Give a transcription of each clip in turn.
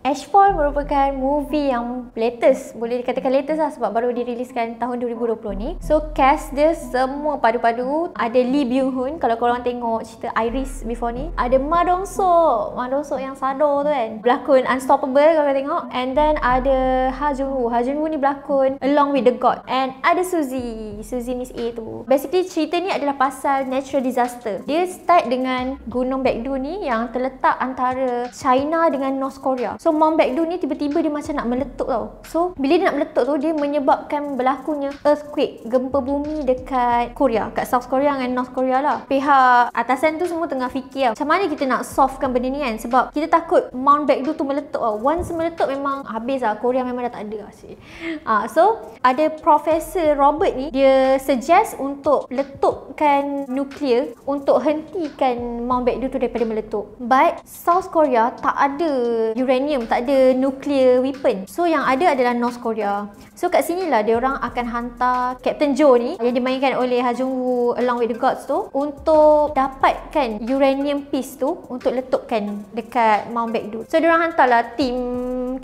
Ashfall merupakan movie yang latest Boleh dikatakan latest lah sebab baru diriliskan tahun 2020 ni So cast dia semua padu-padu Ada Lee Byung Hun kalau korang tengok cerita Iris before ni Ada Ma Dong Sok Ma Dong Sok yang sado tu kan Berlakon Unstoppable kalau korang tengok And then ada Ha Jun Woo Ha Jun Woo ni berlakon Along with the God And ada Suzy Suzy Miss A tu Basically cerita ni adalah pasal natural disaster Dia start dengan Gunung Baekdu ni Yang terletak antara China dengan North Korea So mom back dulu ni tiba-tiba dia macam nak meletup tau. So, bila dia nak meletup tu, dia menyebabkan berlakunya earthquake, gempa bumi dekat Korea. Kat South Korea dan North Korea lah. Pihak atasan tu semua tengah fikir tau. Macam mana kita nak softkan benda ni kan? Sebab kita takut mount back tu meletup tau. Once meletup memang habis lah. Korea memang dah tak ada lah sih. Uh, so, ada Profesor Robert ni, dia suggest untuk letupkan nuklear untuk hentikan mount back tu daripada meletup. But, South Korea tak ada uranium uranium tak ada nuclear weapon so yang ada adalah North Korea so kat sini lah dia orang akan hantar Captain Joe ni yang dimainkan oleh Ha Jung Woo along with the gods tu untuk dapatkan uranium piece tu untuk letupkan dekat Mount Baekdu so dia orang hantarlah team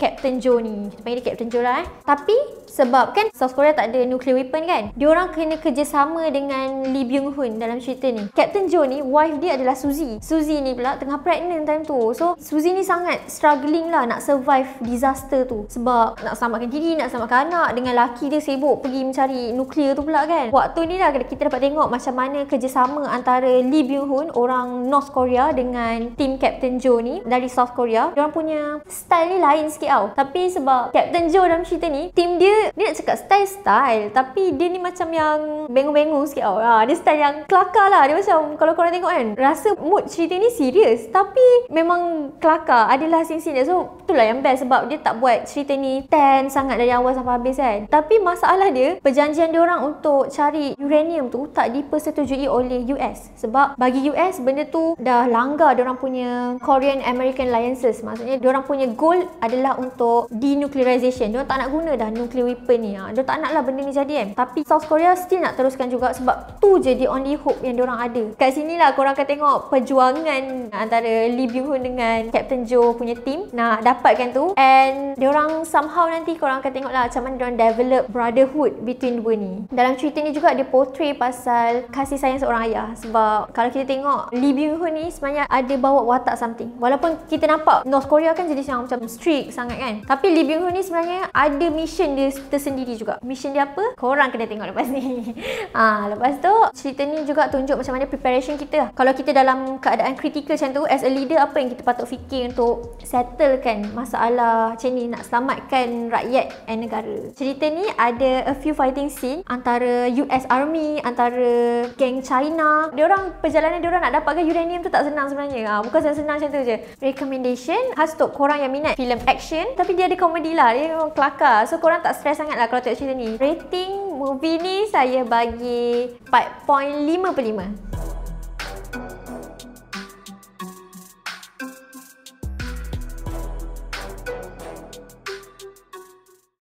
Captain Joe ni kita panggil dia Captain Joe lah eh tapi sebab kan South Korea tak ada nuclear weapon kan Dia orang kena kerjasama dengan Lee Byung Hun dalam cerita ni Captain Joe ni wife dia adalah Suzy Suzy ni pula tengah pregnant time tu so Suzy ni sangat struggling lah nak survive disaster tu sebab nak selamatkan diri nak selamatkan anak dengan laki dia sibuk pergi mencari nuklear tu pula kan waktu ni lah kita dapat tengok macam mana kerjasama antara Lee Byung Hun orang North Korea dengan team Captain Joe ni dari South Korea Orang punya style ni lain sikit tau tapi sebab Captain Joe dalam cerita ni team dia dia nak cakap style-style tapi dia ni macam yang bengong-bengong sikit tau. Ha, dia style yang kelakar lah. Dia macam kalau korang tengok kan rasa mood cerita ni serius tapi memang kelakar. Adalah scene-scene So tu lah yang best sebab dia tak buat cerita ni ten sangat dari awal sampai habis kan. Tapi masalah dia perjanjian dia orang untuk cari uranium tu tak dipersetujui oleh US sebab bagi US benda tu dah langgar dia orang punya Korean American Alliances. Maksudnya dia orang punya goal adalah untuk denuclearization. Dia orang tak nak guna dah nuclear weapon ni. Ha, dia tak nak lah benda ni jadi kan. Tapi South Korea still nak teruskan juga sebab tu je the only hope yang orang ada. Kat sini lah korang akan tengok perjuangan antara Lee Byung Hun dengan Captain Joe punya team nak dapatkan tu. And dia orang somehow nanti korang akan tengok lah macam mana diorang develop brotherhood between dua ni. Dalam cerita ni juga dia portray pasal kasih sayang seorang ayah. Sebab kalau kita tengok Lee Byung Hun ni sebenarnya ada bawa watak something. Walaupun kita nampak North Korea kan jadi macam strict sangat kan. Tapi Lee Byung Hun ni sebenarnya ada mission dia tersendiri juga. Mission dia apa? Korang kena tengok lepas ni. Ha, lepas tu, cerita ni juga tunjuk macam mana preparation kita. Kalau kita dalam keadaan kritikal macam tu, as a leader, apa yang kita patut fikir untuk settlekan masalah macam ni nak selamatkan rakyat and negara. Cerita ni ada a few fighting scene antara US Army, antara gang China. Orang perjalanan orang nak dapatkan uranium tu tak senang sebenarnya. Ha, bukan senang-senang macam tu je. Recommendation, khas untuk korang yang minat film action. Tapi dia ada komedi lah. Dia memang kelakar. So korang tak stress fair sangat lah kalau tengok cerita ni. Rating movie ni saya bagi 4.5 per 5.